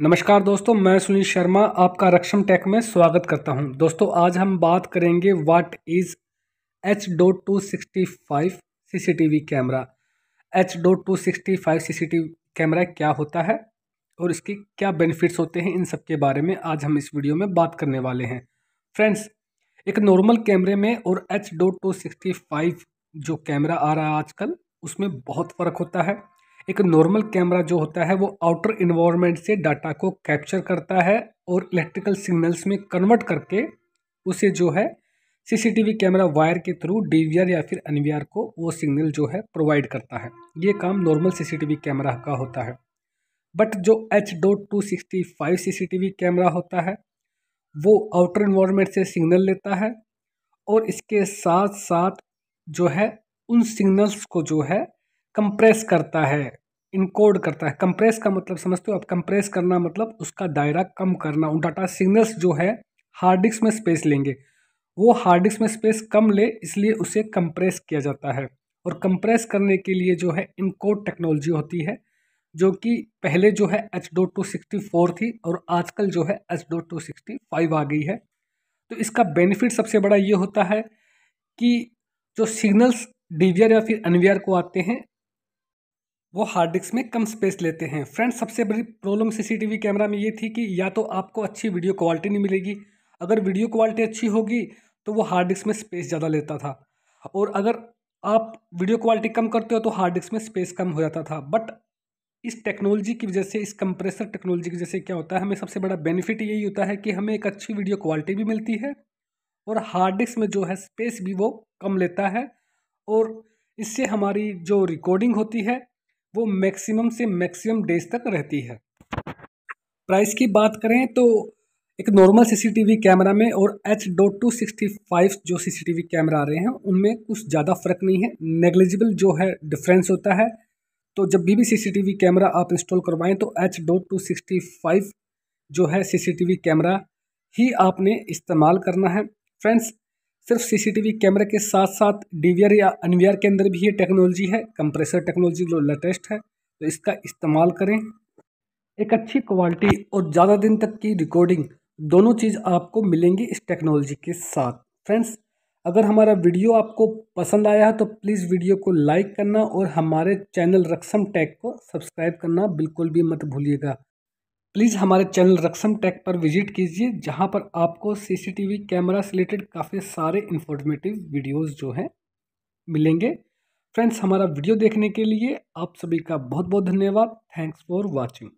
नमस्कार दोस्तों मैं सुनील शर्मा आपका रक्षम टेक में स्वागत करता हूं दोस्तों आज हम बात करेंगे what is H dot two sixty five C C T V camera H dot two sixty five C C T camera क्या होता है और इसके क्या बेनिफिट्स होते हैं इन सब के बारे में आज हम इस वीडियो में बात करने वाले हैं फ्रेंड्स एक नॉर्मल कैमरे में और H dot two sixty five जो कैमरा आ रहा है आजकल उसमें बहुत फ़र्क होता है एक नॉर्मल कैमरा जो होता है वो आउटर इन्वायरमेंट से डाटा को कैप्चर करता है और इलेक्ट्रिकल सिग्नल्स में कन्वर्ट करके उसे जो है सीसीटीवी कैमरा वायर के थ्रू डीवीआर या फिर एनवीआर को वो सिग्नल जो है प्रोवाइड करता है ये काम नॉर्मल सीसीटीवी कैमरा का होता है बट जो H dot two sixty five C camera होता है वो आउटर इन्वायरमेंट से सिग्नल लेता है और इसके साथ साथ जो है उन सिग्नल्स को जो है कंप्रेस करता है इनकोड करता है कंप्रेस का मतलब समझते हो आप कंप्रेस करना मतलब उसका दायरा कम करना उन डाटा सिग्नल्स जो है हार्ड डिस्क में स्पेस लेंगे वो हार्ड डिस्क में स्पेस कम ले इसलिए उसे कंप्रेस किया जाता है और कंप्रेस करने के लिए जो है इनकोड टेक्नोलॉजी होती है जो कि पहले जो है H dot two sixty four थी और आजकल जो है H dot two sixty five आ गई है तो इसका बेनिफिट सबसे बड़ा ये होता है कि जो सिग्नल्स डीवीआर या फिर एन को आते हैं वो हार्ड डिस्क में कम स्पेस लेते हैं फ्रेंड्स सबसे बड़ी प्रॉब्लम सीसीटीवी कैमरा में ये थी कि या तो आपको अच्छी वीडियो क्वालिटी नहीं मिलेगी अगर वीडियो क्वालिटी अच्छी होगी तो वो हार्ड डिस्क में स्पेस ज़्यादा लेता था और अगर आप वीडियो क्वालिटी कम करते हो तो हार्ड डिस्क में स्पेस कम हो जाता था बट इस टेक्नोलॉजी की वजह से इस कंप्रेसर टेक्नोलॉजी की वजह से क्या होता है हमें सबसे बड़ा बेनिफिट यही होता है कि हमें एक अच्छी वीडियो क्वालिटी भी मिलती है और हार्ड डिस्क में जो है स्पेस भी वो कम लेता है और इससे हमारी जो रिकॉर्डिंग होती है वो मैक्सिमम से मैक्सिमम डेज तक रहती है प्राइस की बात करें तो एक नॉर्मल सीसीटीवी कैमरा में और H dot two sixty five जो सीसीटीवी कैमरा आ रहे हैं उनमें कुछ ज़्यादा फर्क नहीं है नेग्लिजिबल जो है डिफरेंस होता है तो जब भी भी सीसीटीवी कैमरा आप इंस्टॉल करवाएं तो H dot two sixty five जो है सीसीटीवी कैमरा ही आपने इस्तेमाल करना है फ्रेंड्स सिर्फ सीसीटीवी कैमरे के साथ साथ डीवीआर या अनवीआर के अंदर भी ये टेक्नोलॉजी है कंप्रेसर टेक्नोलॉजी जो लेटेस्ट है तो इसका इस्तेमाल करें एक अच्छी क्वालिटी और ज़्यादा दिन तक की रिकॉर्डिंग दोनों चीज़ आपको मिलेंगी इस टेक्नोलॉजी के साथ फ्रेंड्स अगर हमारा वीडियो आपको पसंद आया है तो प्लीज़ वीडियो को लाइक करना और हमारे चैनल रक्सम टैग को सब्सक्राइब करना बिल्कुल भी मत भूलिएगा प्लीज़ हमारे चैनल रक्सम टेक पर विजिट कीजिए जहां पर आपको सीसीटीवी कैमरा से रिलेटेड काफ़ी सारे इन्फॉर्मेटिव वीडियोस जो हैं मिलेंगे फ्रेंड्स हमारा वीडियो देखने के लिए आप सभी का बहुत बहुत धन्यवाद थैंक्स फॉर वॉचिंग